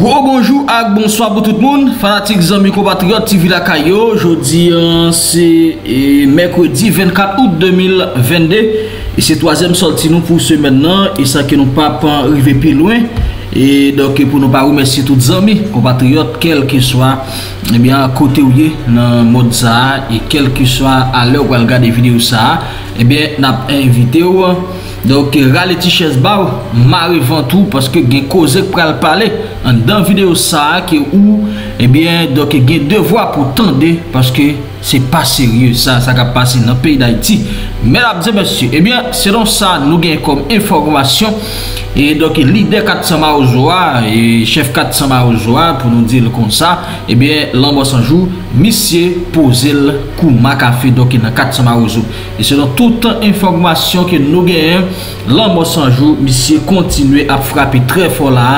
Gwo bonjou ak, bonsoy abou tout moun. Fanatik zanmi kou batriyot, ti vi la kayo. Jodi an, se mekwodi 24 out 2022. E se toazem sol ti nou pou se men nan, e sa ke nou pa pan rive pi lwen. E doke pou nou pa oumessi tout zanmi kou batriyot, kel ki swa kote ou ye nan mod sa e kel ki swa ale ou al gade vide ou sa, e ben nap evite ou an. Doke euh, rale ti ches bau Mare vantou Paske gen kozek pral pale An dan videyo sa a ke ou Ebyen eh doke gen devwa pou tende Paske Se pa seriou sa Sa ka pase nan peyi d'Aiti Merabze monsi Ebyen Sedon sa nou gen kom informasyon E doke lider katsama ouzo a E chef katsama eh ouzo a Poun nou di l kon sa Ebyen Lan monsan jou Misye pose l kouma ka fe Dokina katsama ouzo E sedon touta informasyon Ke nou gen Lan monsan jou Misye kontinue a frapi tre fola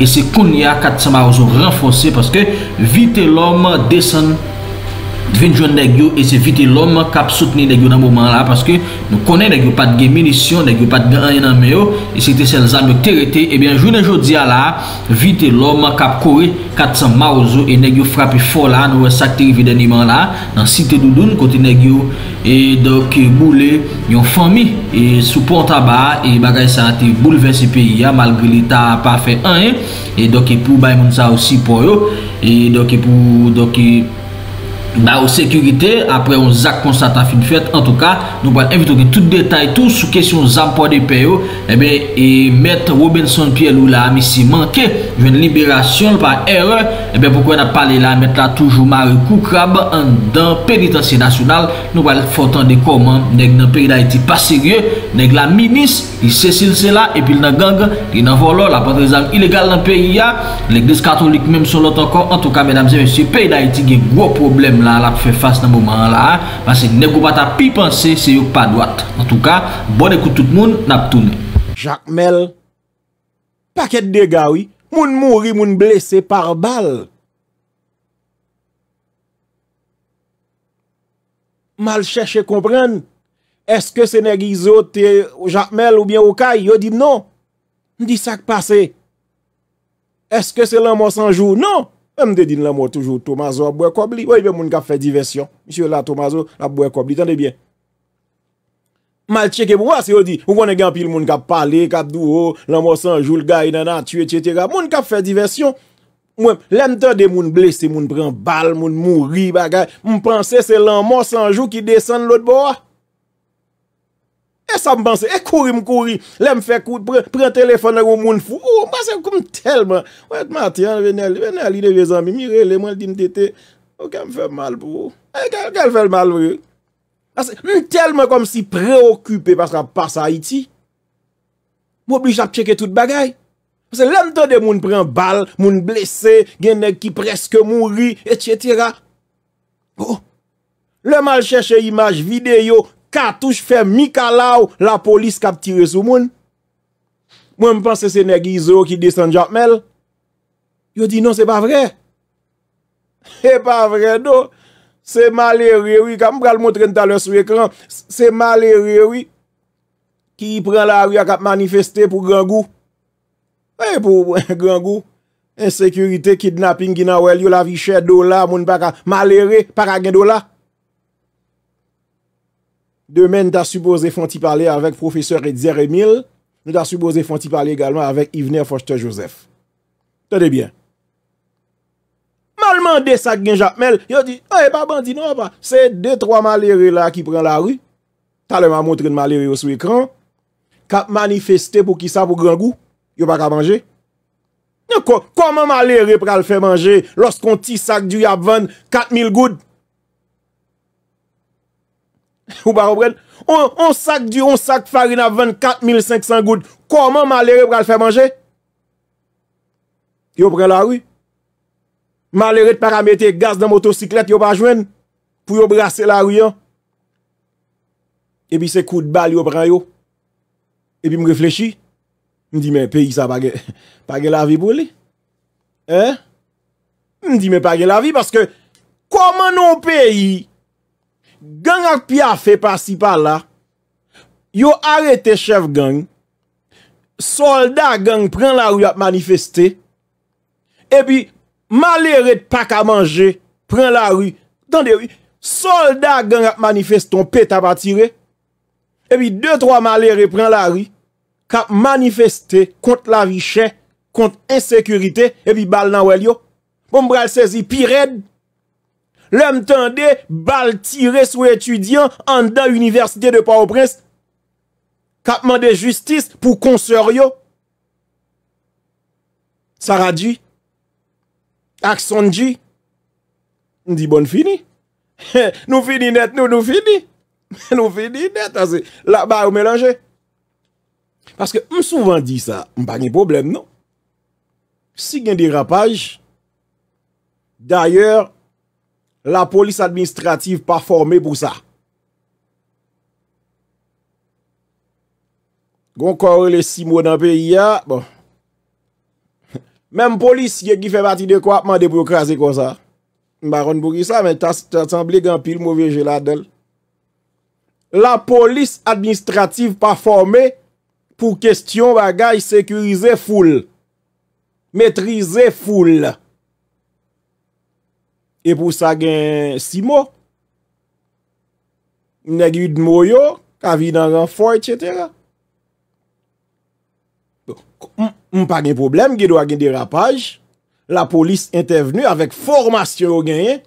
E se kon ya katsama ouzo renfonse Paske vite l om desen 20 joun degyo e se vite loma kap soutenye degyo nan mouman la. Paske nou konen degyo patge minisyon. Degyo patge anye nan meyo. E se te sel zan nou terete. Ebyen jounen joun diya la. Vite loma kap kouye. Kat san maouzo. E degyo frapi fola. Nou e sakte reviden iman la. Nan site doudoun kote degyo. E doke moule yon fami. E sou pwanta ba. E bagay sa ati bouleve se peyi ya. Mal gri li ta pa fe anye. E doke pou bay moun sa osi po yo. E doke pou doke... Bar ou sekurite, apre eh ou zak konstata fin fet, an tou ka, nou bal evitou ki tout detay tou sou kesyon zampo de peyo, ebe, e met Wobenson pi elou la, a misi manke, jwen liberasyon, l pa erre, ebe, poukwen a pale la, a met la toujou Marou Koukrab, an dan peritansye nasyonal, nou bal fotan de koman, neg nan peri da iti pa serye, neg la minis, li Cecil Sela, epi l nan gang, li nan volor, la patre zang ilegal nan peri ya, l eglise katolik mem son lot an kon, an tou ka, menam zem, si peri da iti gen gwo problem la, la ap fè fass nan mouman la, mase nekou bata pi panse se yo pa doat. En tout ka, bon ekout tout moun, nap toum. Jakmel, paket de gawi, moun mouri, moun blese par bal. Mal chèche kompren, eske se ne gizote jakmel ou bien wakay, yo di mnon. Di sak pase. Eske se lè monsan jou, non. Mwen mwen dedin la mwen toujou Tomaso ap bwe kobli. Mwen mwen ka fe diversyon. Mwen mwen la Tomaso ap bwe kobli. Tande bien. Mal cheke pou wase yo di. Mwen mwen gen pil mwen ka pale, ka dou ou, la mwen sanjou, l gay nanan, tue tjetera. Mwen mwen ka fe diversyon. Mwen mwen lente de mwen blese, mwen mwen pren bal, mwen moun ri bagay. Mwen pranse se la mwen sanjou ki desen lout bo wase. E sa m bansè, e kouri m kouri. Le m fè kout, pren telefonèk ou moun fou. Ou m basèm koum telman. Ou et m ati an, venè aline le zanmi. Mirele, m wèl di m tete. Ou ke m fè mal pou ou. Ou ke m fè mal pou ou. Asè, m telman kom si preokupè pasra pas a Haiti. M oubli j ap cheke tout bagay. Asè, le m ton de moun pren bal, moun blese, genèk ki preske moun ri, et chetera. Ou, oh, le m al chèche imaj videyo Katouche fè mi kalaw la polis kap tire sou moun. Mwen m'pense se negi izo ki desan jopmel. Yo di non se pa vre. E pa vre do. Se malere wii. Ka m pral montren talon sou ekran. Se malere wii. Ki yi pren la ria kap manifeste pou grangou. E eh, pou grangou. E sekurite kidnapping ki nan wèl yo la vi chè do la moun. Se malere wii. Demen ta supose fon ti pale avek profeseur Edziere Mil, nou ta supose fon ti pale egalman avek Ivner Fochete Joseph. Tote bien. Mal mande sak gen japmel, yo di, oye baban di nan pa, se 2-3 malere la ki pren la ru, ta le man montre nan malere yo sou ekran, kap manifeste pou ki sa pou gran gou, yo baka manje. Nou ko, koman malere pral fe manje los kon ti sak di yapvan 4.000 goud? Ou pa rou pren? On sak farina 24500 goud. Koman ma lere pra l fè manje? Yo pren la rou? Ma lere paramete gaz dan motosiklet yo pa jwen? Pou yo brase la rou yon? Ebi se kou d'bal yo pren yo? Ebi m reflechi? M di men, peyi sa pa ge la vi pou li? Hein? M di men, pa ge la vi? M di men, pa ge la vi? Koman nou peyi? Gang ak pi a fe pasi pa la, yo arete chev gang, solda gang pren la ru ap manifeste, epi malere pak a manje pren la ru. Tande, solda gang ap manifeston peta pa tire, epi 2-3 malere pren la ru, kap manifeste kont la vi chen, kont insekurite, epi bal nan wel yo. Moun bral sezi pi red. Le mtande bal tire sou etudyan an da universite de pa ou prens. Kapman de justis pou konser yo. Saradji. Aksonji. Ndi bon fini. Nou fini net nou nou fini. Nou fini net ase. La bal ou melange. Paske m souvan di sa. M pa nye problem nou. Si gen di rapaj. D'ayor. La polis administrativ pa formé pou sa. Gon kore le si moun an pe i ya. Mem polis ye ki fe bat idekwapman depo krasi kon sa. Mba ron pou ki sa men tas temble gampil mou veje la del. La polis administrativ pa formé pou kestyon bagay sekurize foul. Metrize foul la. E pou sa gen si mo. Nè gwi d'mo yo, kavi nan renfoy, etc. Bon, m pa gen problem, gen do a gen derapaj. La polis intervenu avèk formasyon yo genyen.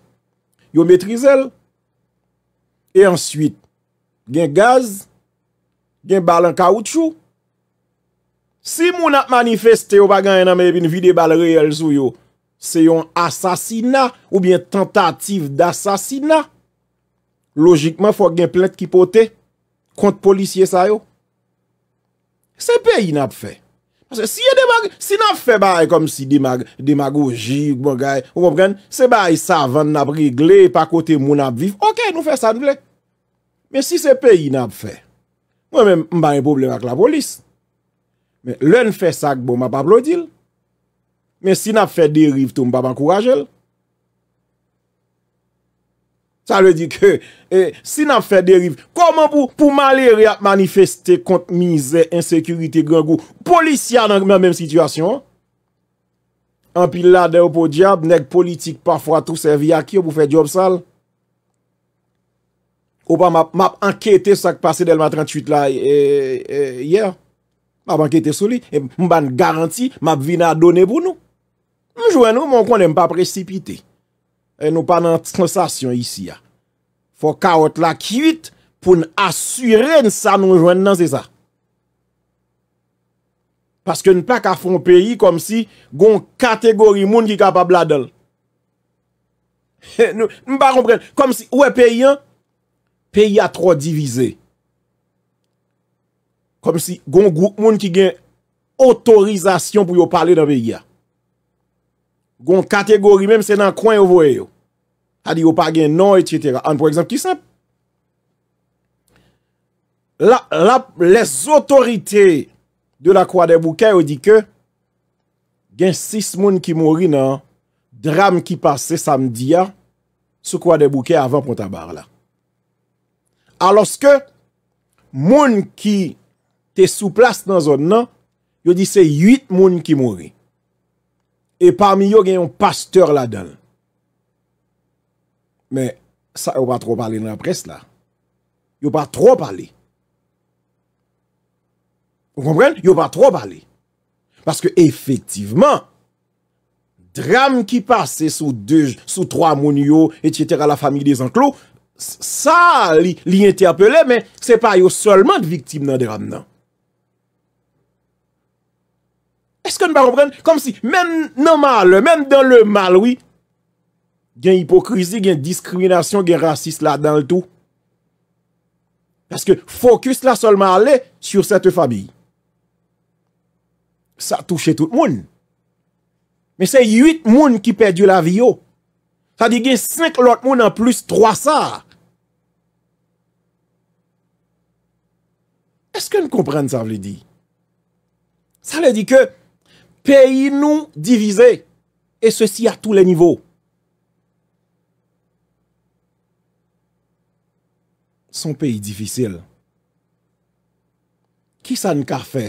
Yo metri zel. E answit, gen gaz, gen balan kaoutchou. Si moun ap manifeste yo pa genyen nan menye bin vide balan reyel sou yo, Se yon asasina ou bien tentative d'asasina Logikman fwa gen plet ki pote Kont polisye sa yo Se peyi nap fe Si nap fe baye kom si demagojik Se baye savan nap rigle Pakote moun ap viv Ok nou fe san vle Men si se peyi nap fe Mwen men mba yon problem ak la polis Men lè nfe sak bon mba pa blodil Men si na fè deriv tou mpa man kourajel. Sa lè di ke, eh, si na fè deriv, koman pou maleri ap manifestè kontmize, insekurite, grangou, polisyan nan men menmèm situasyon? An pi lade ou pou diyab, neg politik pafwa tou sèvi a ki ou pou fè job sal? Ou pa map anketè sa k pasè del matran 38 la yè? Map anketè sou li, mban garanti, map vina a donè pou nou. Nou jwen nou, moun kon nem pa precipite. E nou pa nan sensasyon isi ya. Fwa kaot la kivit pou nou asyren sa nou jwen nan se sa. Paske nou pa ka fon peyi kom si gon kategori moun ki ka pa bladel. Nou pa kom pren, kom si, ou e peyi an, peyi a tro divize. Kom si, gon goun moun ki gen otorizasyon pou yo pale nan peyi ya. Gon kategori menm se nan kwen yo voye yo. Ha di yo pa gen nan et cetera. An pou eksemp ki semp. La, la, les otorite de la kwa de bouke yo di ke gen sis moun ki mori nan dram ki pase samdia sou kwa de bouke avan pou tabar la. A loske moun ki te sou plas nan zon nan yo di se yuit moun ki mori. E parmi yo gen yon pasteur la dan. Men, sa yo pa tro pale nan apres la. Yo pa tro pale. Ou kompren? Yo pa tro pale. Paske efektiveman, dram ki pase sou 2, sou 3 moun yo, etyetera la fami de zanklo, sa li ente apele men, se pa yo solman de viktim nan de ram nan. Eske nou pa kompren, kom si, men nomal, men dan le malwi, gen hipokrizi, gen diskriminasyon, gen rasis la dan l'tou. Peske fokus la solman ale, sur sete fabi. Sa touche tout moun. Men se yuit moun ki perdi la vi yo. Sa di gen 5 lot moun an plus 3 sa. Eske nou kompren sa vle di? Sa le di ke, Peyi nou divize. E se si a tou le nivou. Son peyi difisil. Ki sa n ka fe?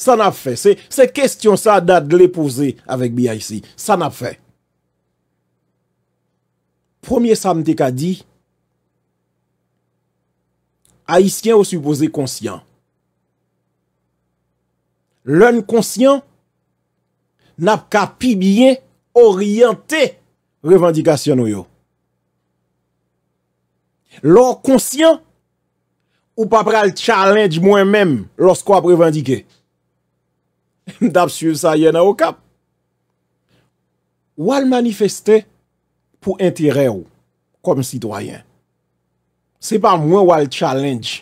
Sa na fe. Se kestyon sa dat le pose avèk bi a yisi. Sa na fe. Premier samte ka di. Aisyen ou supose konsyant. Lè n konsyant nap ka pi bien oryante revendikasyon ou yo. Lò konsyen ou pa pral challenge mwen men lòs kwa prevendike. Dap sye sa yè nan ou kap. Ou al manifeste pou interè ou kom sitwayen. Se pa mwen ou al challenge.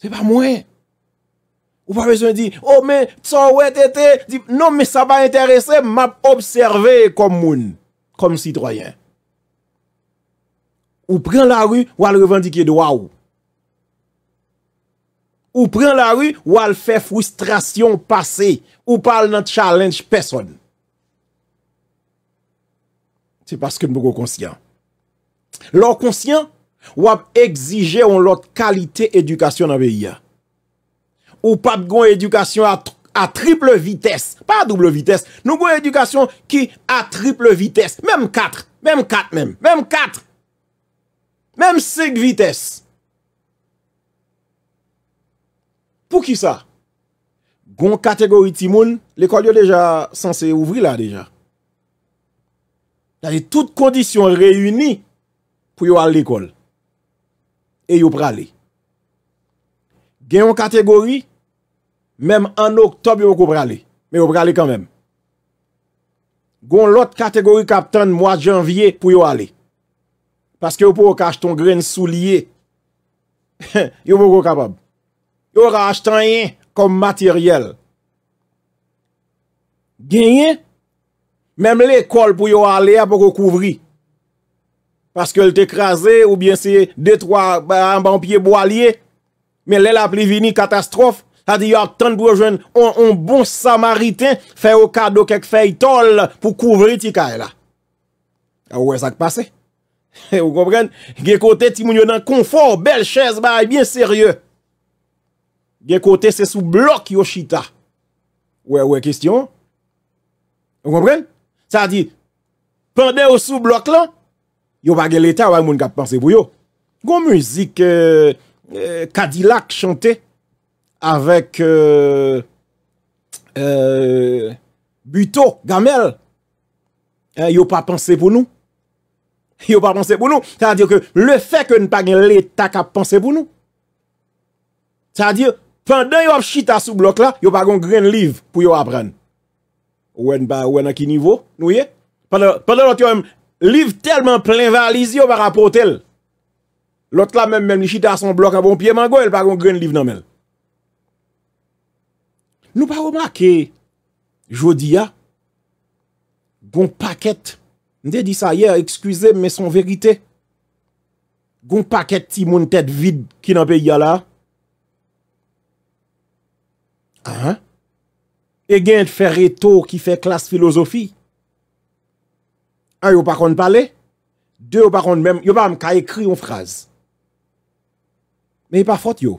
Se pa mwen. Ou pa vezon di, oh men, tso, wè tete, di, non men, sa pa interese, map observe kom moun, kom sitroyen. Ou pren la ru, wal revendike dwa ou. Ou pren la ru, wal fe frustrasyon pase, ou pal nan challenge peson. Se paske moukou konsyant. Lò konsyant wap exije wan lò kalite edukasyon nan beyi ya. Ou pap gwen edukasyon a triple vites. Pa a double vites. Nou gwen edukasyon ki a triple vites. Mem 4. Mem 4 mem. Mem 4. Mem 5 vites. Pou ki sa? Gwen kategori ti moun. L'ekol yo deja sanse ouvri la deja. Ya li tout kondisyon reyuni. Pou yo al l'ekol. E yo prale. Gen yon kategori. Mem an oktob yon kou prale. Men yon prale kanmem. Gon lot kategori kapten mwa janvye pou yon ale. Paske yon pou kache ton gren sou liye. Yon pou kou kapab. Yon rache tanye kom materyel. Genye. Mem lè kol pou yon ale apokou kouvri. Paske yon te krasè ou bien se 2-3 an bampye boalye. Men lè la pli vini katastrof. A di yo ak tan dwo jwen an bon samariten fe yo kado kek fey tol pou kouvri ti ka e la. A ouwe sak pase? E ou kompren? Ge kote ti moun yo nan konfor bel ches ba e bien serye. Ge kote se sou blok yo chita. Ouwe ouwe kistyon? Ou kompren? Sa di, pande yo sou blok lan, yo bagel etan wak moun kap panse bou yo. Gon mouzik kadilak euh, euh, chante. Avèk, e, e, buto, gamel, eh, yo pa panse pou nou. Yo pa panse pou nou, sa diyo ke, le fèk yo n'pa gen l'etak a panse pou nou. Sa diyo, pandan yo ap chita sou blok la, yo pa gon gren liv pou yo ap ren. Owen ba, owen a ki nivou, nou ye. Pandan yo ap chita sou blok la, yo pa gon gren liv pou yo ap ren. Pandan yo ap chita sou blok la, yo pa gon gren liv pou yo ap ren. Nou pa ou ma ke jodi ya, goun paket, ndè di sa yè, ekskwize mè son verite, goun paket ti moun tèt vid ki nan pe yala, e gen fè reto ki fè klas filosofi, an yo pa kon balè, de yo pa kon mèm, yo pa m ka ekri yon fraz, mè yon e pa fot yo,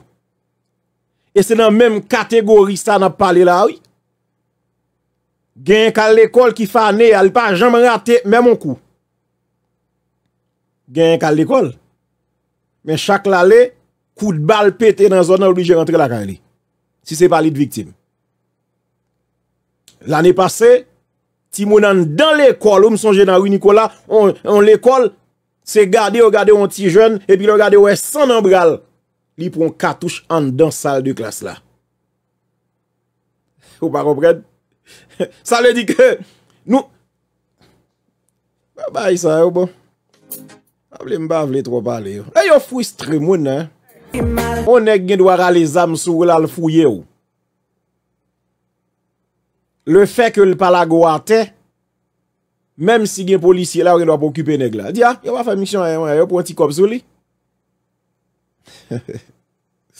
E se nan menm kategori sa nan pale la ouy. Gen yon kal l'ekol ki fane, al pa jam rate menm moun kou. Gen yon kal l'ekol. Men chak la le, kou d'bal pete nan zon nan oubli je rentre la kan li. Si se pale di di viktim. L'an e pase, ti moun nan dan l'ekol, ou m sonje nan ou Nikola, an l'ekol se gade ou gade ou an ti jen, epi l'on gade ou e san an bral. Li pou an katouche an dan sal de klas la. Ou pa rompred? Sa le di ke nou... Ba bay sa yo bon. Able mba able tro pa le yo. E yo fwistre moun eh. O neg gen dwara le zam sou la l fwye ou. Le fe ke l pala gwa te. Mem si gen polisye la ou gen dwara pou kipe neg la. Di ya? Ah, yo wafan miksyon a yo pou an ti kop sou li.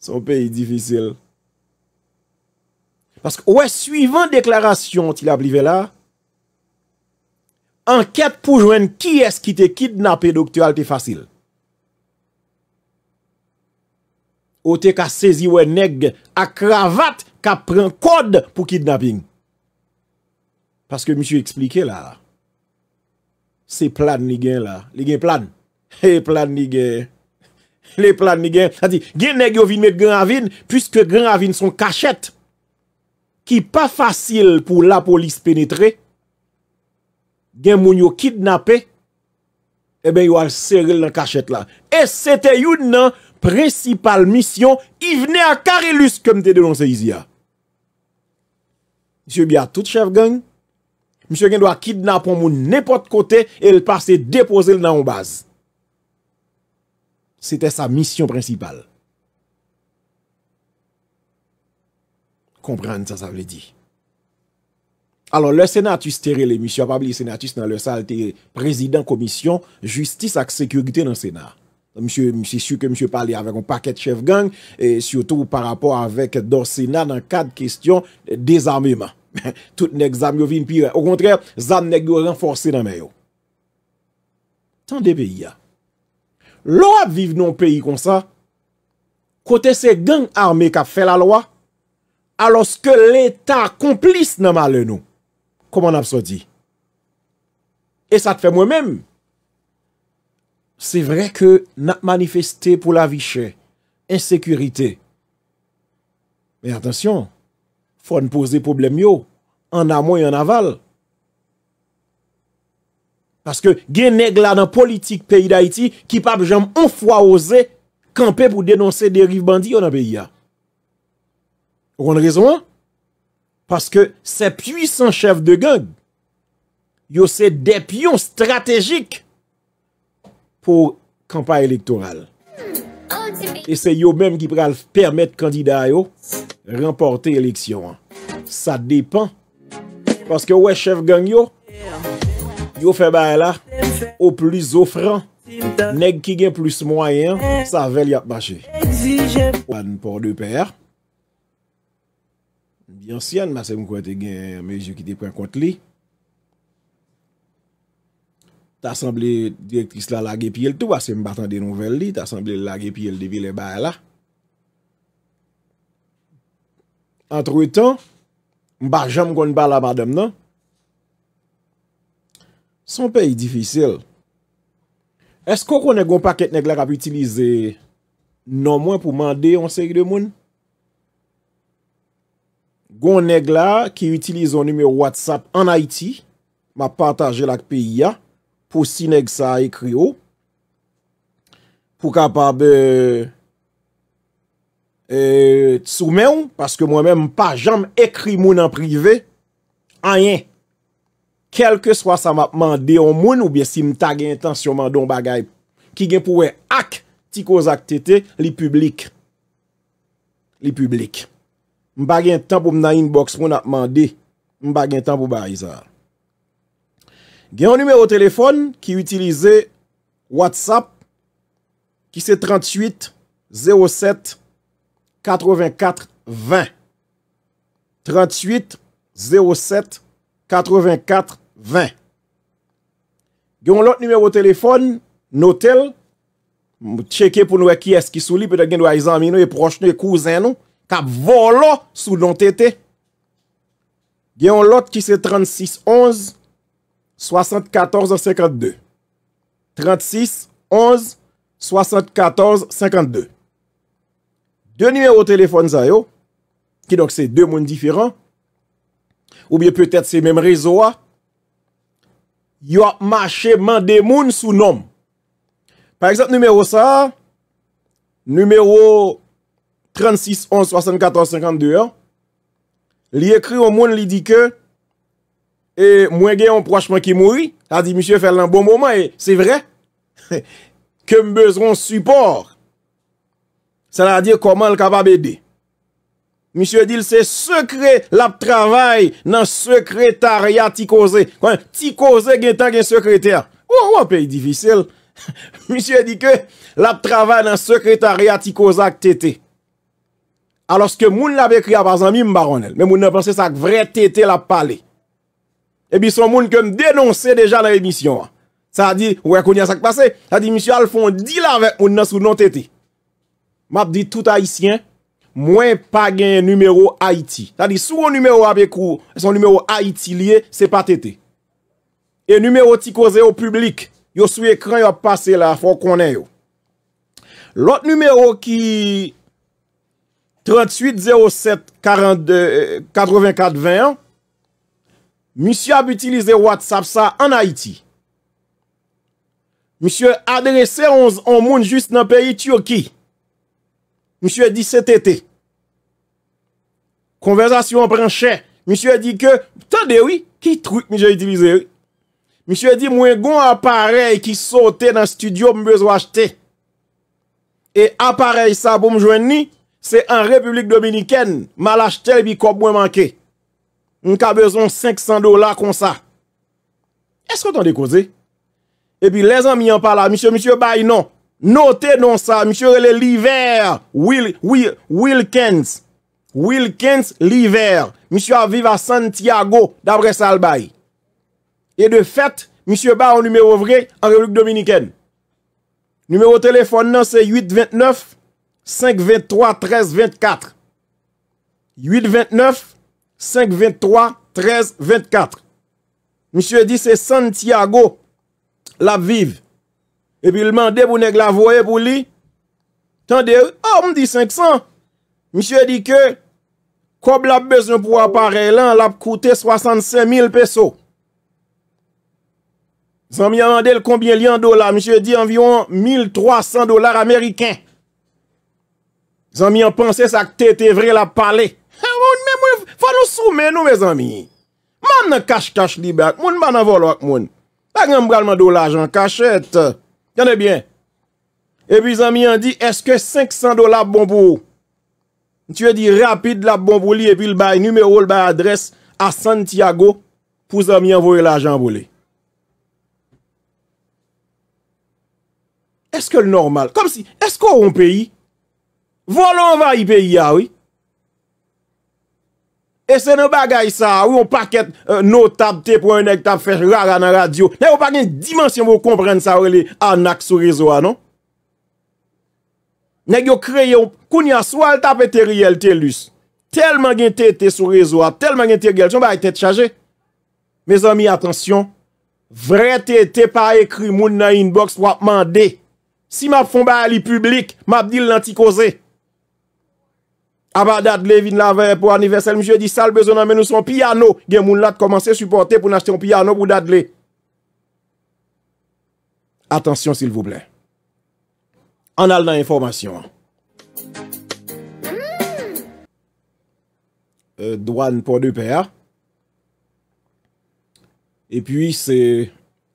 Son pe yi difisil Paske wè suivant deklarasyon Ti la plive la Anket pou jwen Ki es ki te kidnap e doktual te fasil Ou te ka sezi wè neg A kravat Ka pren kod pou kidnaping Paske mi chou eksplike la Se plan nige la Lige plan He plan nige Le plan ni gen, gen ne gyo vin met gen avin, pwiske gen avin son kachet, ki pa fasil pou la polis penetre, gen moun yo kidnap e, eh e ben yo al seril nan kachet la. E sete yon nan, presipal misyon, i vene a Karelus, kem te denon se yizi ya. Misyon biya tout chef gen, misyon gen do a kidnap moun nepot kote, e l pase depose l nan yon baz. Sete sa misyon prinsipal. Komprende sa sa vle di. Alors le senatus teril e misyon. Pabli senatus nan le sa ete prezident komisyon. Justis ak sekyogite nan senat. Msyou, msyou, msyou ke msyou pali avek an paket chef gang. E syoutou par rapor avek nan senat nan kad kestyon. Dezameman. Tout nek zamyo vi mpire. Ou kontrere, zan nek do renforsi nan meyo. Tan de peyi ya. Lo ap viv nou peyi kon sa, kote se gen arme kap fe la lo a, alos ke l'Etat komplis nan male nou. Koman ap so di? E sa te fe mwen men. Se vre ke nan manifeste pou la vi che, ensekurite. Men atensyon, fon pose problem yo, an amoy an aval. Paske gen neg la nan politik peyi da iti ki pap jom an fwa oze kampe pou denonse deriv bandi yon an peyi ya. Ou an rezon an? Paske se pwisan chev de gang yo se depyon strategik pou kampan elektoral. E se yo menm ki pral permette kandida yo remporte eleksyon an. Sa depan paske ou e chev gang yo ou Yo fe baye la, o plis ofran, neg ki gen plis mwayen, sa vel yap bache. O ban por de per, di ansyen masen mwen kote gen meje ki depren kote li, tasemble direktris la lage pi el tou asen mbatan de nouvel li, tasemble lage pi el devile baye la. Antro etan, mba jam kon bala badem nan, Son pe yi difisil. Esko konen goun paket negla rap itilize non mwen pou mande yon seyi de moun? Goun negla ki itilize yon nime WhatsApp an Haiti ma pataje lak pe ya pou si neg sa ekri yo pou kapab e ee tsu men ou paske mwen men mpa jam ekri moun an prive an yen. kelke swa sa map mande yon moun ou bye si mta gen yon tansyon mande yon bagay. Ki gen pouwe ak ti kozak tete li publik. Li publik. Mba gen tan pou mna inbox moun ap mande. Mba gen tan pou barizan. Gen yon numero telefon ki utilize WhatsApp. WhatsApp. Ki se 38 07 84 20. 38 07 84. 84, 20. Gyon lot numero telefon, notel, cheke pou nou e ki eski sou li, pe ta gen nou a izanmi nou, e proche nou, e kouzen nou, ka volo sou non tete. Gyon lot ki se 36, 11, 74, 52. 36, 11, 74, 52. De numero telefon zayo, ki donk se 2 moun diferan, Ou biye petet se mem rezo a Yo ap mache mande moun sou nom Par eksept numero sa Numero 36, 11, 64, 52 Li ekri ou moun li di ke E eh, mwen gen yon projman ki mouri A di mishe fèl nan bon mouman e se vre Kem bezon support Se la di koman l kapab ede Misyè di l se sekre la p travay nan sekretaryat tikoze. Kwen, tikoze gen tan gen sekreter. Ou, ou, pe yi difisil. Misyè di ke, la p travay nan sekretaryat tikoza ak tete. Alos ke moun la pe kri apazan mi m baronel. Men moun la panse sak vre tete la pale. Ebi son moun ke m denonse deja nan remisyon. Sa di, ou ya konya sak pase. Sa di, misyè alfon di la vek moun nan sou non tete. Map di tout haisyen. Mwen pa gen yon numero Haiti. Tadi sou yon numero abe kou, yon numero Haiti liye, se pa tete. Yon e numero ti koze yon publik, yon sou ekran yon pase la fon konen yon. Lot numero ki 3807-8420, misyo abe utilize WhatsApp sa an Haiti. Misyo adrese 11 an moun jist nan peyi Turki. Mishwe di se tete. Konversasyon pren chè. Mishwe di ke, Tande wè, ki trup mwen jè itilize wè? Mishwe di mwen gon aparel ki sote nan studio mwen bezwa achete. E aparel sa pou mwen jwen ni, se an Republik Dominikèn, mwen lachte lbi kop mwen manke. Mwen ka bezon 500 dola kon sa. Eske ton dekoze? E pi lezan mi an pala, Mishwe mishwe bay non. Note non sa, misyo rele li ver, Wilkens, Wilkens li ver, misyo aviv a Santiago d'abre salbay. E de fet, misyo ba an numero vre an Republik Dominiken. Numero telefon nan se 829-523-1324. 829-523-1324. Misyo di se Santiago l'aviv. E pi l mande pou nek la voye pou li. Tande, a, oh, m di 500. Mi chè di ke, kob la bezon pou apare lan, la koute 65 000 peso. Zan mi a mande l kombien liyan dola, mi chè di anvion 1 300 dolar amerikèn. Zan mi a panse sa kte te vre la pale. Ha, moun, mwen, mwen, fwa nou soumen nou, mwen, zan mi. Moun nan kache-kache libe ak moun, moun nan volo ak moun. A genm bralman do la ajan kache ete. Sende bien, epi zami an di, eske 500 dolar bon pou ou? Ntue di, rapide la bon pou li, epi l baye numero, l baye adres a Santiago pou zami an voye la jan pou li. Eske l normal, kom si, eske ou an peyi? Volo an va yi peyi ya wii? E se nou bagay sa, ou yon paket euh, notab te pou yon ek tap fech rara nan radyo. Nè yon paket dimensyon pou yon kompren sa wè li anak sou rezoa, non? Nè yon kreyon, kounyan swal tap ete riyel te lus. Telman gen te ete sou rezoa, telman gen te riyel, joun ba ete chaje. Me zon mi, atensyon, vre te ete pa ekri moun nan inbox wap mande. Si map fon ba ali publik, map dil lanti koze. Aba dadle vin la vè pou aniversel mjè di sal bezon amè nou son piyano. Gen moun la te komanse suportè pou n'achte yon piyano pou dadle. Atensyon sil voulè. An al nan informasyon. Euh, Dwan Pordupè. E piy se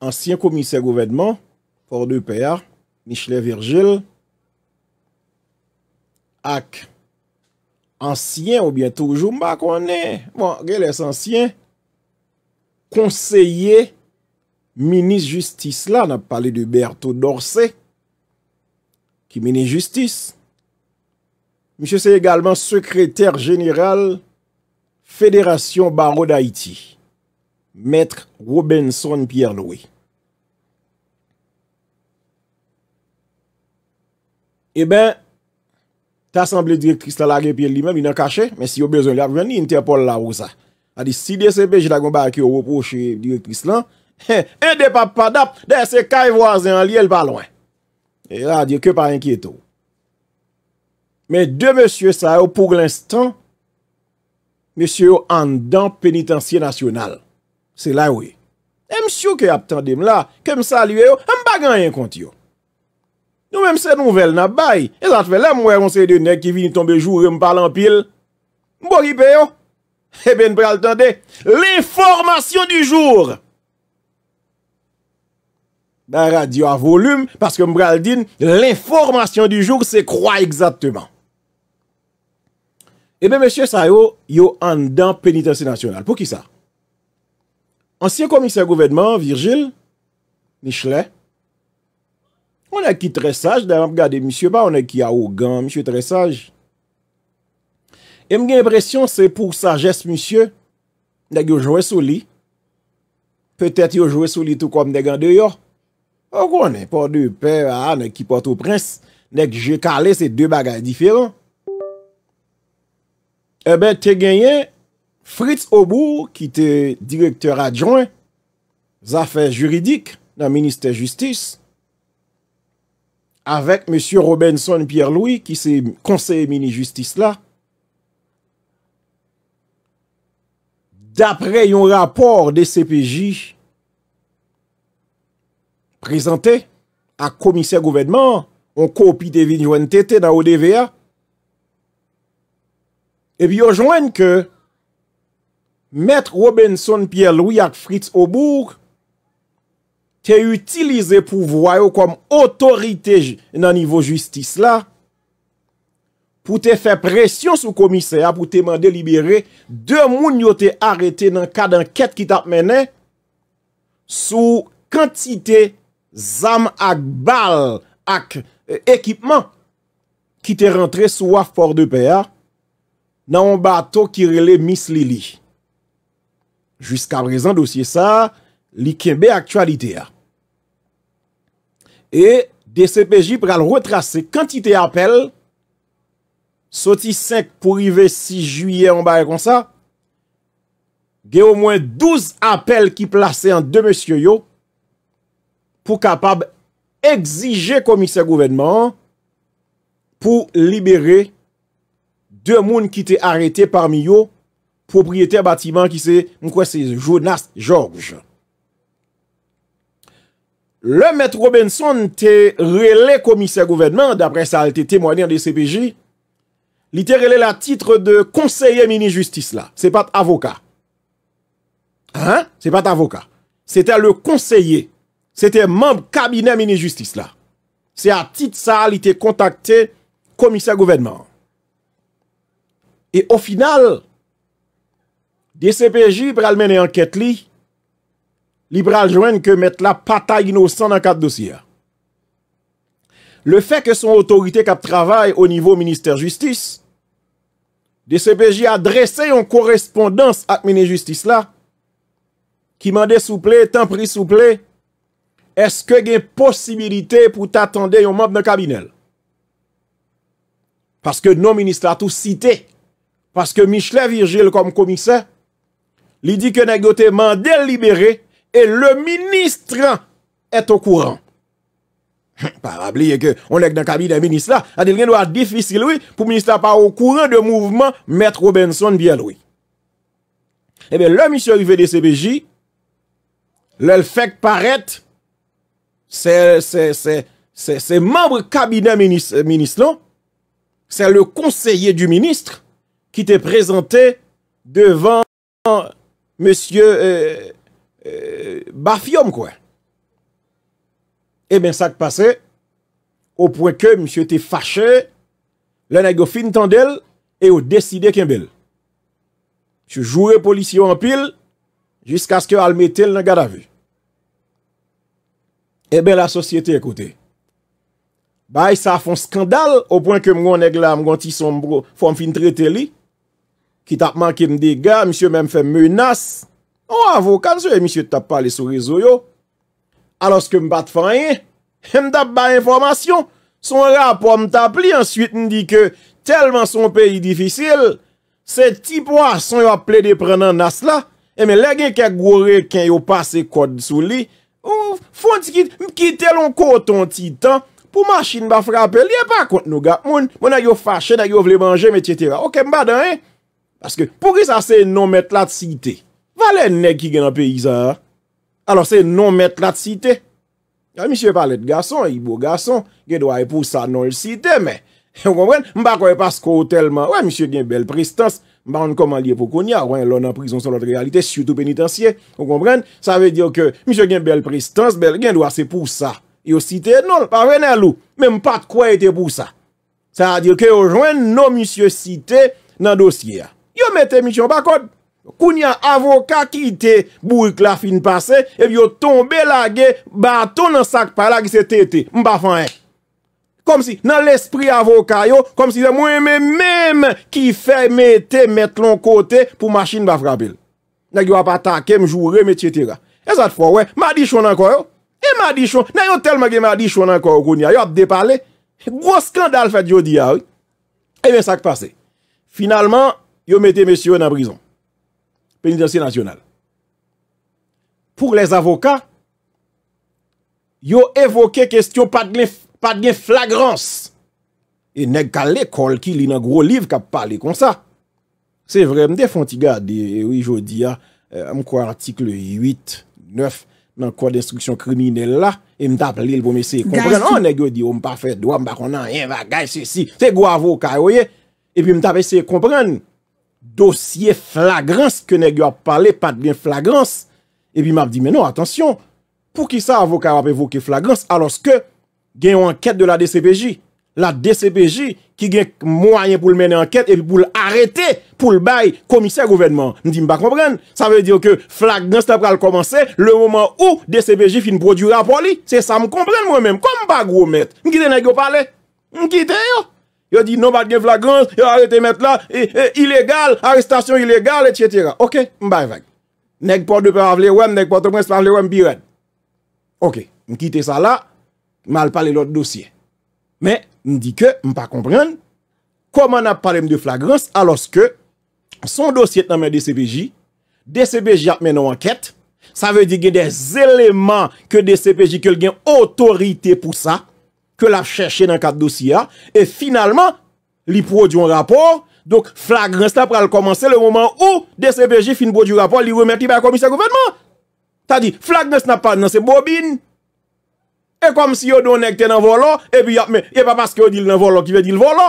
ansyen komise govèdman. Pordupè. Michele Virgil. Ak. ansyen ou byen toujou, mba konen, bon, mwen, gen les ansyen, konseye, minis justis la, nan pale de Berto Dorse, ki minis justis, mwen se se egalman sekreter general Fédération Barreau d'Haïti, Mètre Robinson Pierre-Louis. E ben, T'assemble diwek Prislan la gen piye li men, vi nan kache, men si yo bezon li ap ven ni interpol la wou sa. A di si de sepe jil agon ba ak yo wopo che diwek Prislan, he, en de pap padap, de se ka evoazen li el pa lwen. E la diwek ke pa enkyeto. Men de monsye sa yo pou glenstant, monsye yo andan penitansye nasyonal. Se la wou e. E msye yo ke aptande m la, ke m saliwe yo, m bagan yon konti yo. Mwen mwen se nouvel nan bay, e lan tve, la mwen mwen se dène, ki vin tonbe jour e mwen palan pil, mwen mwen ripè yo, e ben mwen pral tande, l'informasyon du jour! Nan radyo a volume, paske mwen pral din, l'informasyon du jour se kwa exactement. E ben mwen se sa yo, yo an dan penitensi nasyonal. Pou ki sa? Ansiye komisè gouvernement, Virgil, Michelet, Ou nan ki tresaj, nan yon gade msye ba, ou nan ki a ou gan, msye tresaj. E mgen impresyon se pou sajes msye, nan yon jwè sou li, petète yon jwè sou li tou kom nan yon deyo, ou kon nan yon port de pe, nan ah, yon ki port ou prens, nan yon je kalè se de bagaj diferan. E eh ben te genyen, Fritz Obou, ki te direktor adjouen, zafè juridik nan minister justice, avèk M. Robinson Pierre-Louis, ki se konsey mini-justis la, d'apre yon rapor de CPJ, prezante, ak komisè gouvenman, an kopi devinjwen tete da O.D.V.A, e bi yo jwen ke, M. Robinson Pierre-Louis ak Fritz O.Bourg, te utilize pou vwa yo kom otorite nan nivou justice la, pou te fe presyon sou komise ya, pou te man delibere, de moun yo te arete nan ka dan ket ki tap mene, sou kantite zam ak bal ak eh, ekipman, ki te rentre sou waf for de pe ya, nan mou bato ki rele mis li li. Juskal rezan dosye sa, li kembe aktualite ya. E, DCPJ pral retrase kantite apel, soti 5 pou rive 6 juye, on baye kon sa, ge ou mwen 12 apel ki plase an de monsye yo, pou kapab exije komise gouvenman, pou libere de moun ki te arete parmi yo, propriete batiman ki se, mwen kwa se Jonas George. Le mètre Robinson te rele komisè gouvernement, d'apre sa al te témoinè an de CPJ, li te rele la titre de konseyè mini-justice la. Se pat avoka. Hein? Se pat avoka. Se te le konseyè. Se te mèmbe kabinè mini-justice la. Se a titre sa li te kontakte komisè gouvernement. E au final, de CPJ pre al mène an kèt li, li praljouen ke met la pata inosan nan kat dosya. Le fe ke son otorite kap travay o nivou minister justis, de sepeji adrese yon korespondans ak mene justis la, ki mande souple, tan pri souple, eske gen posibilite pou tatande yon mabne kabinel. Paske nou minister la tou site, paske Michelet Virgil kom komise, li di ke nagote mande libere et le ministre est au courant. Pas oublier que on est dans le cabinet ministre là, a dit difficile oui pour ministre pas au courant de mouvement maître Robinson bien oui. Eh bien le monsieur arrivé de CBJ, le fait paraître c'est c'est c'est c'est membre cabinet ministre ministre c'est le conseiller du ministre qui t'est présenté devant monsieur euh, bafyom kwen. E ben sak pase, ou pwen ke msye te fache, lè nè go fin tendel, e ou deside ken bel. Joujouè polisyon an pil, jisk aske al metel nan gada vi. E eh ben la sosyete ekote, bay sa fon skandal, ou pwen ke mwen nè glan mwen ti son fon fin trete li, ki tapman ke mde ga, msye men fè menas, Ou avou, kan sou e misye tap pale sou rezo yo? Alos ke mbat fanyen, m tap ba informasyon, son rap ou m tap li, ensuite m di ke, telman son peyi difisil, se tip ou a son yo aple de pren nan nas la, e me legye ke gwo re ken yo pase kod sou li, ou fwant ki tel on koton ti tan, pou masin ba frape, li e pa kont nou gat moun, mwen a yo fache, nan yo vle manje, mwen te tera. Ou ke mbat dan he? Aske, pou ki sa se non met la ti te? Valen nek ki gen an peyizan. Alors se non met la t site. Ya misye palet gason, ibo gason, ge do a e pou sa non l site, men, yon kompren, mba kwen paskou telman, wè misye gen bel pristans, mba an koman liye pou konya, wè yon lon an prison solot realite, syoutou penitansye, yon kompren, sa ve diyo ke, misye gen bel pristans, bel gen do a se pou sa, yo site, non, pa wè nan lou, men pat kwa ete pou sa. Sa a diyo ke yo jwen non misye site nan dosye a. Yo mette misyon bakot, Koun ya avoka ki ite Bourk la fin pase E vyo tombe la ge Baton nan sak pa la ki se tete Mbafan e eh. Kom si nan l'esprit avoka yo Kom si zan mwen mè mèm Ki fè mète mèt l'on kote Pou machin bafra bel Nè ki wap atake mjou re mè tjetera E zat fwa wè Madi chon nan kò yo E madi chon Nè yo telman gen madi chon nan kò yo Koun ya yo ap depale Gros skandal fè diyo diya wè E vyo sak pase Finalman Yo mette mè sire nan brison Penitenciye nasyonal Pou les avoka Yo evoke Kestyon pat gen flagrans E neg ka lekol Ki li nan gro liv kap pale kon sa Se vre mte fontiga Di yo ijodi ya Mkwa artikel 8, 9 Nan kwa destriksyon kriminella E mtape li lvo mese yi kompren An neg yo di yo mpa fe doa mba konan Yen va gay se si Se go avoka yo ye E pi mtape se yi kompren Dosye flagrans ke negyo ap pale pat bien flagrans Epi map di menon, atensyon Pou ki sa avokar ap evoke flagrans Alos ke gen yon anket de la DCPJ La DCPJ ki gen mwanyen pou l menen anket Epi pou l arete pou l bay komisyen gouvenman Ndi mba kompren Sa ve diyo ke flagrans te ap kal komanse Le mouman ou DCPJ fin produra poli Se sa m kompren mwen men Kom mba gwo met Mkite negyo pale Mkite yo Yo di, non bat gen flagrans, yo arre te met la, e, e, ilegal, arrestasyon ilegal, etc. Ok, mba evag. Nèk pot de pavle wèm, nèk pot de pavle wèm biwèm. Ok, mkite sa la, mmal pale lòt dosye. Mè, mdi ke, mpa komprende, koman ap pale mdi flagrans, alos ke, son dosye tnamè DCPJ, DCPJ ap mè nou anket, sa vè di gen des eleman ke DCPJ ke l gen otorite pou sa, ke l ap chèche nan kat dosya, e finalman, li pwò di yon rapor, donk flagrense la pral komanse le mouman ou, D.C.B.G. fin pwò di yon rapor, li wèmèti pa yon komisyen gouvernement. Ta di, flagrense na pad nan se bobine, e kom si yo donèk te nan volo, e pi yapme, e pa maske yo di yon volo, ki ve di yon volo.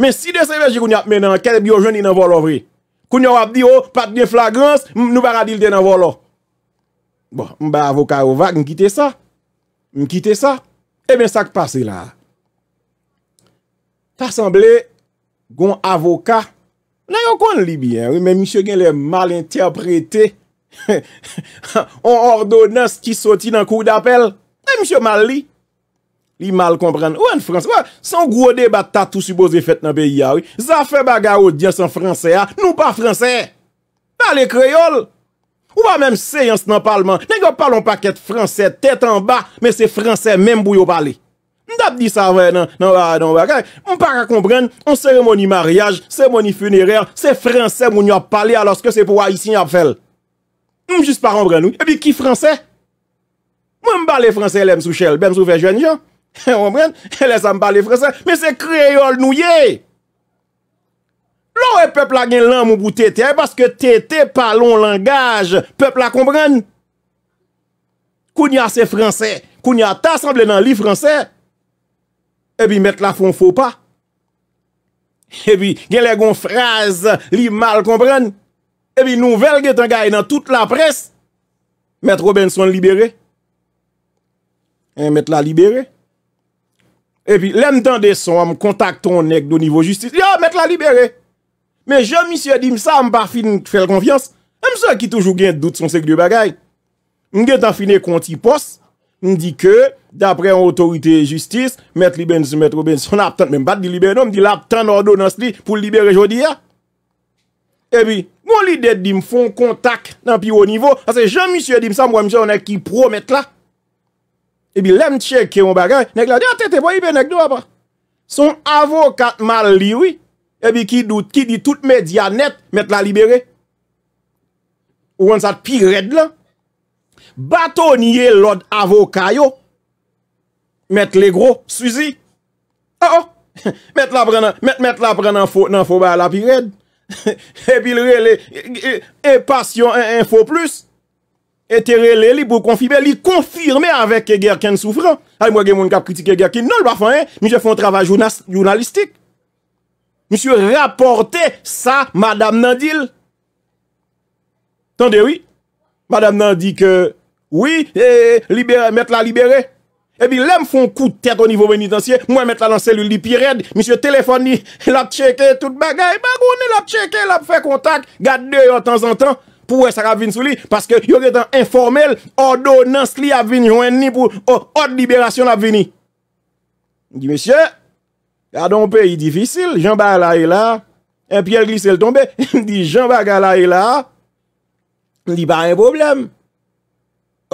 Men si D.C.B.G. koun yapme nan, ke biyo jouni nan volo vri, koun yon ap di yo, oh, pat de flagrense, nou bar a di yon volo. Bon, mba avoka yo vak, mkite sa, mkite sa, E ben sa ki pase la. Ta asemble gon avoka. Nan yon kon libyen. Men miche gen le eh, mal interprete. On ordonans ki soti nan kou d'apel. Men miche mal li. Li mal kompren. Ou an franse. San gwo de ba tatou su bo ze fet nan be yaw. Za fe baga ou diyan san franse. Nou pa franse. Ba le kreyol. Ou pa menm seyans nan palman, nenk yo palon pa ket franse, tete an ba, men se franse menm bou yo pale. Mda p di sa ve, nan, nan, nan, nan, mpa ka kombrene, an seremoni mariage, seremoni funerere, se franse moun yo pale aloske se pou a isi nyo ap fel. Mjus pa kombrene ou, e bi ki franse? Mwen mbale franse lèm sou chel, bèm sou fe jwen jan. Mwen mbale franse, mwen se kreye yo nou yey. Lou e pepl la gen lan mou bou tete, e baske tete pa lon langaj, pepl la kompren. Koun ya se franse, koun ya tasamble nan li franse, e bi met la fonfo pa. E bi gen le gon fraz, li mal kompren. E bi nou velge tan gay nan tout la pres, met Roben son libere. E bi met la libere. E bi lem dan de son, am kontak ton ek do nivou justice, yo met la libere. Men je misye di msa m pa fin fèl konfians M sa ki toujou gen dout son sek de bagay M gen tan fine konti pos M di ke Dapre an otorite justice Mète li bènsou mète ou bènsou M ap tan mèm bat di li bèno M di l ap tan ordo nan sli pou li bère jodi ya E bi Mou li ded di m fon kontak Nan pi ou nivou Asè je misye di msa m wè misye an ek ki promet la E bi lem tcheke m bagay Nèk la di a tete boyi bè nèk do ap Son avokat mal liwi Ebi eh ki di tout medya net, met la libere. Ou an sat pi red la. Batonye lod avokayo. Met le gro, suzi. A o. Met la pre nan foba la pi red. Ebi li rele, e, e, e pasyon, e info plus. E te rele li pou konfiber, li konfirme avè ke gerken soufran. A li mwen gen moun kap kritike gerken. Non l bafan e, eh. mi jè fon travaj jounalistik. Monsye raporte sa, madame nan di l. Tande, oui. Madame nan di ke, oui, eh, libere, met la libere. Ebi, lem foun kou tete o nivou venitansye, mwen met la nan selul li pi red, monsye telefon ni, l ap cheke, tout bagay, oh, bagouni l ap cheke, l ap fe kontak, gade deyo tan zan tan, pou wè sa ravine sou li, paske yon gen tan informel, ordo nan sli avine, yon en ni pou od liberasyon avine. Di monsye, Adon pe, yi difisil. Jan ba la, yi la. En pi, el glise, el tombe. En di, jan ba la, yi la. Li ba en problem.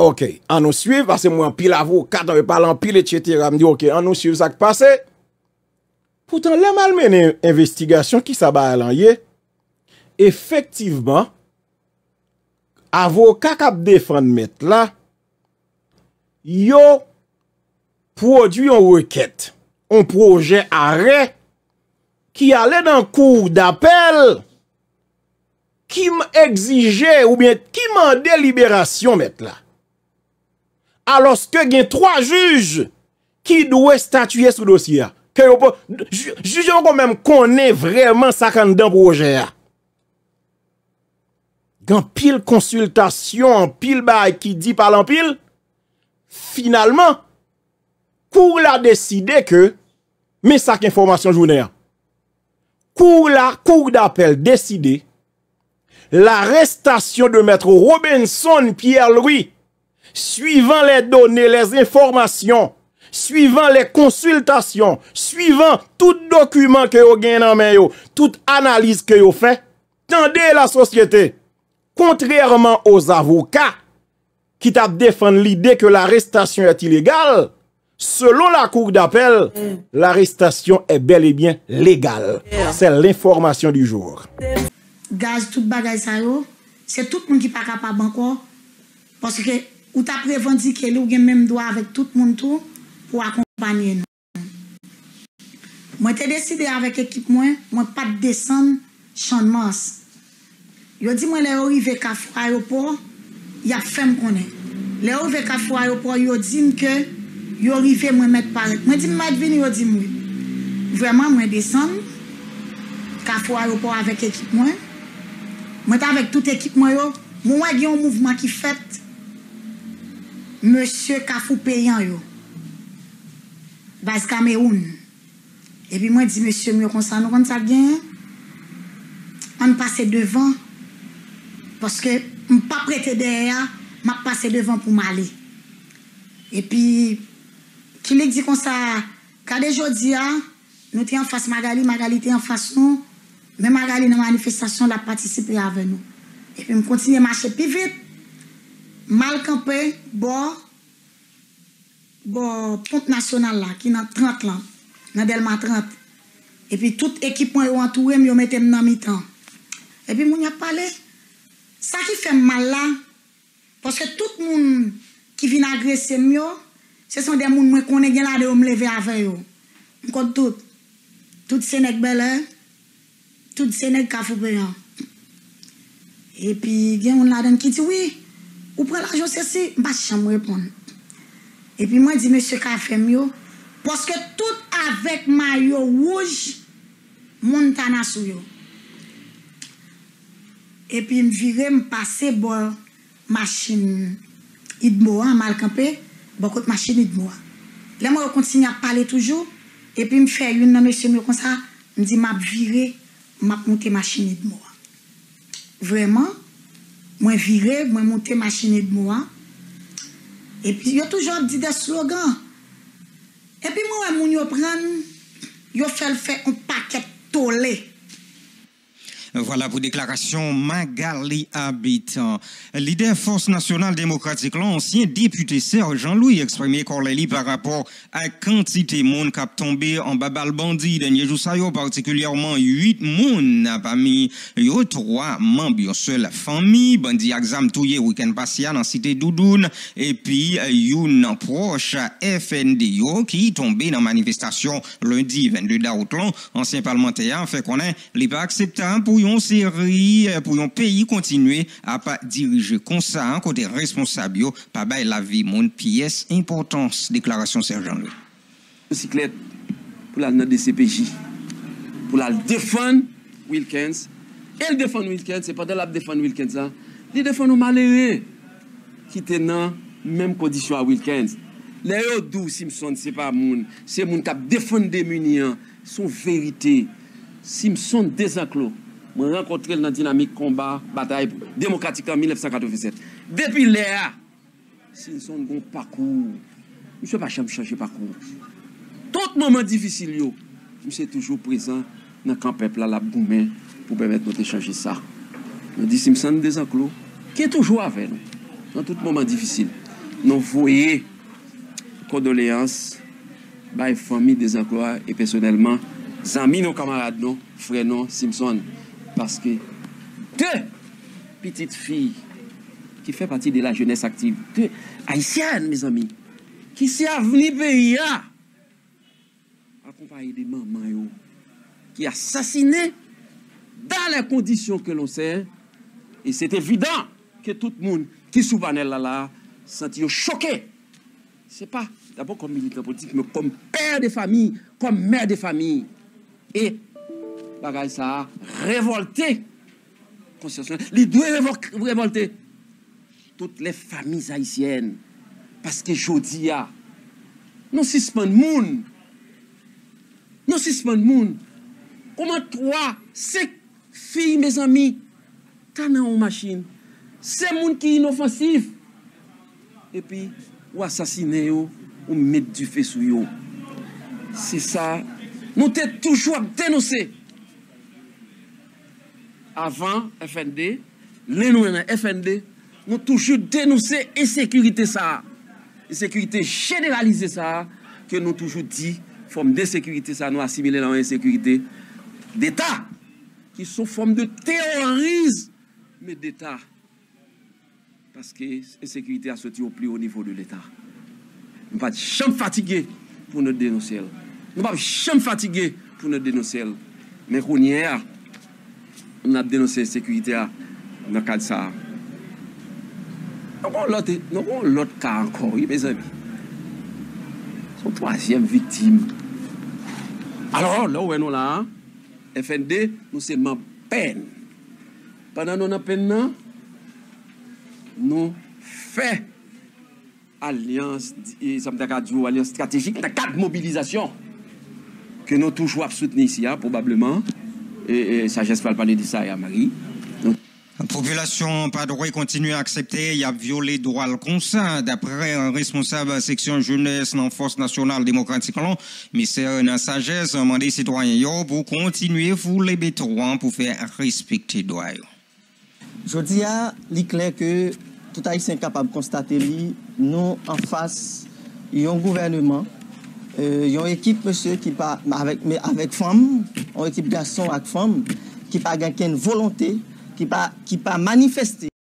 Ok, an nou suive. Pase mwen pil avou, katan we palan, pil et cheter. Am di, ok, an nou suive sak pase. Poutan, lè mal men en investigasyon ki sa ba lan ye. Efektivman, avou kakap defan met la, yo produyon wiket. Ok, On proje arè ki ale nan kou d'apel ki m'exije ou bient ki m'an deliberasyon met la. Alos ke gen troa juj ki dwe statuye sou dosya. Jujyon kon menm konen vreman sakande dan proje ya. Gen pil konsultasyon, pil bay ki di palan pil, finalman, Kour la deside ke, men sak informasyon jounè, kour la, kour d'apel deside, la restasyon de mètre Robinson Pierre Louis, suivant lè donè, lè informasyon, suivant lè konsultasyon, suivant tout dokumen ke yo gen nan men yo, tout analise ke yo fen, tendè la sosyete, kontrèrman os avokat, ki ta defen l'idé ke la restasyon et ilégal, Selon la kouk d'apel mm. L'aristasyon e bel e bien legal Se l'informasyon du jour Gaz tout bagay sa yo Se tout moun ki pa kapab anko Paske ou ta prevondi Ke lou gen men mdwa avek tout moun tou Po akompanyen Mwen te deside avek ekip mwen Mwen pat desen chan mas Yo di mwen le ou i veka fwa aropo Ya fem konen Le ou veka fwa aropo yo di mke Yo rive mwen met parek. Mwen di mwen met vini yo di mwen. Vreman mwen desen. Kafou a yo pou avèk ekip mwen. Mwen ta avèk tout ekip mwen yo. Mwen wè gè yon mouvman ki fèt. Monsye Kafou Peyan yo. Bas kame yon. E pi mwen di monsye mwen yo konsan. Mwen sa gen. Mwen pase devan. Paske mwen pa prete derya. Mwen pase devan pou mwen alè. E pi... Filik di kon sa, kade jodi a, nou ti an fas Magali, Magali ti an fas nou, men Magali nan manifestasyon la patisipi ave nou. Epi m kontinye mache pi vit, mal kampè, bo, bo, ponte nasyonal la, ki nan 30 lan, nan delman 30. Epi tout ekipon yo antouwe, myo metem nan mi tan. Epi moun ya pale, sa ki fèm mal lan, poske tout moun ki vin agresye myo, Se son de moun mwen konen gen la de ou mleve avè yo. Mkote tout. Tout sènek belè. Eh? Tout sènek kafèpè yo. E pi gen moun la den kiti. Oui. Ou pren l'ajon sèsi. Mbatchan mwèpon. E pi mwen di mèche kafèm yo. Poske tout avèk mwa yo wouj. Moun tanas yo. E pi mvire mpase bol. Mâchim. Idbo an malkan pek. Boko te machini de mwa. Le mwen yo kontini a pale toujou, epi mwen fe yon nanme semyo kon sa, mwen di mwen ap vire, mwen ap monte machini de mwa. Vreman, mwen vire, mwen monte machini de mwa. Epi yo toujou ap di de slogan. Epi mwen mwen yo pren, yo fel fe yon paket tole. Voilà pour déclaration Magali Habitant. Leader Force nationale démocratique, l'ancien député Serge Jean-Louis exprimé Corléli par rapport à quantité de monde qui a tombé en babal bandit. Dernier jour, particulièrement 8 monde parmi les trois membres de seule famille. bandi exam touye week-end passé dans la cité Doudoun et puis une proche FNDO qui tombé dans manifestation lundi 22 d'août. Ancien parlementaire fait qu'on est pas acceptable pour seri pou yon euh, peyi kontinue a pa dirije konsa an kote responsabyo pa bay lavi moun piyes impotans. Deklarasyon serjan lè. Siklet pou lal nan DCPJ pou lal defan Wilkens. El defan Wilkens se patel ap defan Wilkens an. Li defan ou malere ki tenan mèm kodisyon a Wilkens. Le yo dou simson se pa moun se moun kap defan demunian son verite simson dezaklo Mwen renkontre l nan dinamik komba batay pou demokratika en 1987. Depi lè a, Simson goun pakou. Mwen se pa chanm chanjè pakou. Tout mouman difisil yo, mwen se toujou prezant nan kanpepla la pou mè pou pèmèt nou te chanjè sa. Mwen di Simson de Zanklo, ki toujou avè nou. Nan tout mouman difisil, mwen foye kodoleans, bay fami de Zanklo, e personelman, zanmi nou kamarad nou, fre nou, Simson. Parce que deux petites filles qui fait partie de la jeunesse active, deux haïtiennes, mes amis, qui s'est venu pays à accompagner des mamans et aux... qui a assassiné dans les conditions que l'on sait. Et c'est évident que tout le monde qui souvent est là-là s'est choqué. C'est pas d'abord comme militant politique, mais comme père de famille, comme mère de famille. Et... Revolte Li dwe revolte Tout le famis haisyen Paske jodi ya Non sispan moun Non sispan moun Koman kwa Sek fi me zami Kana ou machin Sem moun ki inofansif E pi Ou asasine yo Ou met du fe sou yo Se sa Non te toujou ak denose avant FND, les nous FND, nous toujours dénoncer insécurité ça, insécurité généralisée ça, que nous toujours dit forme de sécurité ça, nous assimiler à l'insécurité d'État, qui sont forme de terrorisme, mais d'État. Parce que l'insécurité a sorti au plus haut niveau de l'État. Nous ne sommes fatigués pour nous dénoncer. Nous ne sommes jamais fatigués pour nous dénoncer. Mais nous nan ap denosye sekwite a nan katsa a. Nan kon lote, nan kon lote ka anko, yi, me zami. Son toasyen vitime. Alors, la ou eno la, FND, nou seman pen. Pana nou nan pen nan, nou fe alians, yi, sam da ka djou, alians strategik, da kat mobilizasyon ke nou tou chou ap soutenisya, poubableman, et, sagesse parler de ça à Marie. la population pas droit continue à accepter, il y a violé droit le consent, d'après un responsable section jeunesse dans Force nationale démocratique, mais c'est la sagesse, a demandé citoyens pour continuer vous, les bétouins pour faire respecter droit. Je dis à clair que tout haïtien capable de constater, nous en face, il y a un gouvernement Euh, yon ekip mese ki pa avek fwam, yon ekip gason ak fwam, ki pa genken volante, ki pa manifeste.